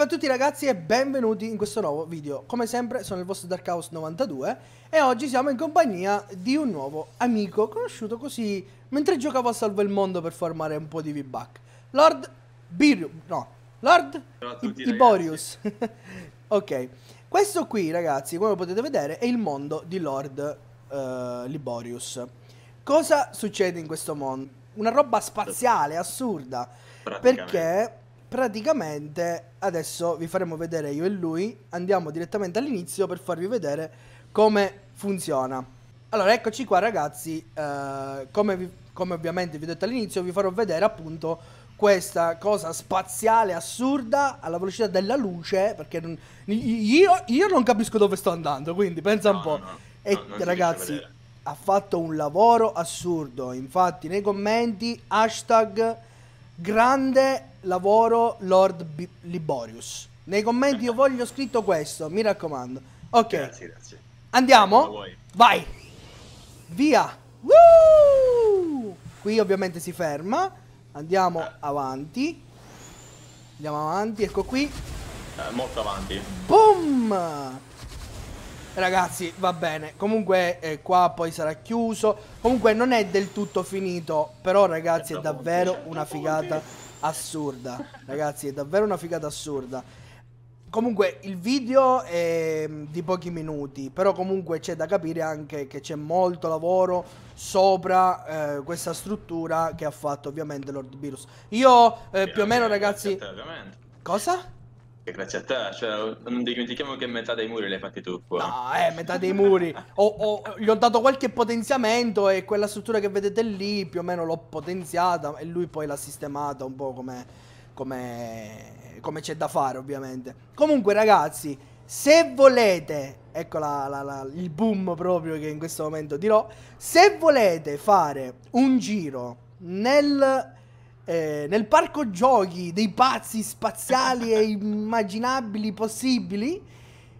Salve a tutti ragazzi e benvenuti in questo nuovo video. Come sempre sono il vostro Dark House 92 e oggi siamo in compagnia di un nuovo amico conosciuto così mentre giocavo a Salvo il Mondo per formare un po' di V-Buck. Lord Birru... no, Lord tutti, Iborius. ok, questo qui ragazzi come potete vedere è il mondo di Lord uh, Liborius. Cosa succede in questo mondo? Una roba spaziale, assurda, perché praticamente adesso vi faremo vedere io e lui, andiamo direttamente all'inizio per farvi vedere come funziona. Allora eccoci qua ragazzi, eh, come, vi, come ovviamente vi ho detto all'inizio vi farò vedere appunto questa cosa spaziale assurda alla velocità della luce perché non, io, io, non capisco dove sto andando quindi pensa no, un po' no, no, e ragazzi ha fatto un lavoro assurdo infatti nei commenti hashtag grande lavoro Lord B- Liborius. Nei commenti io voglio scritto questo, mi raccomando. Ok. Grazie, grazie. Andiamo? Vai. Via. Woo! Qui ovviamente si ferma. Andiamo eh. avanti. Andiamo avanti, ecco qui. Eh, molto avanti. Boom! Ragazzi, va bene. Comunque eh, qua poi sarà chiuso. Comunque non è del tutto finito. Però ragazzi è certo, davvero certo. una figata assurda. Ragazzi, è davvero una figata assurda. Comunque il video è mm, di pochi minuti, però comunque c'è da capire anche che c'è molto lavoro sopra eh, questa struttura che ha fatto ovviamente Lord Virus. Io eh, più o meno ragazzi... Te, Cosa? grazie a te, cioè, non dimentichiamo che metà dei muri l'hai fatti tu qua. No, eh, metà dei muri. ho, ho, gli ho dato qualche potenziamento e quella struttura che vedete lì più o meno l'ho potenziata e lui poi l'ha sistemata un po' come, come, come c'è da fare ovviamente. Comunque ragazzi, se volete, ecco la, la, la, il boom proprio che in questo momento dirò, se volete fare un giro nel eh, nel parco giochi dei pazzi spaziali e immaginabili possibili,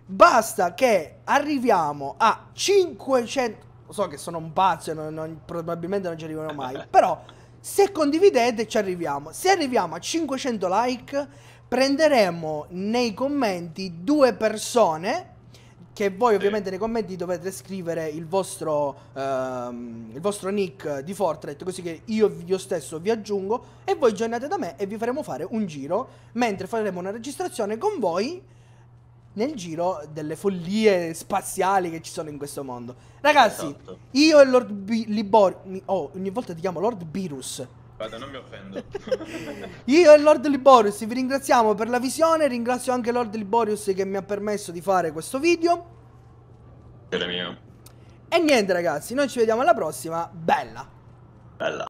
basta che arriviamo a 500... So che sono un pazzo e non, non, probabilmente non ci arriverò mai, però se condividete ci arriviamo. Se arriviamo a 500 like, prenderemo nei commenti due persone che voi ovviamente sì. nei commenti dovete scrivere il vostro, ehm, il vostro nick di Fortnite, così che io, io stesso vi aggiungo e voi giornate da me e vi faremo fare un giro, mentre faremo una registrazione con voi nel giro delle follie spaziali che ci sono in questo mondo. Ragazzi, esatto. io e Lord B- Libor... Oh, ogni volta ti chiamo Lord Virus. Guarda, non mi offendo. Io e Lord Liborius vi ringraziamo per la visione, ringrazio anche Lord Liborius che mi ha permesso di fare questo video. E niente ragazzi, noi ci vediamo alla prossima. Bella. Bella.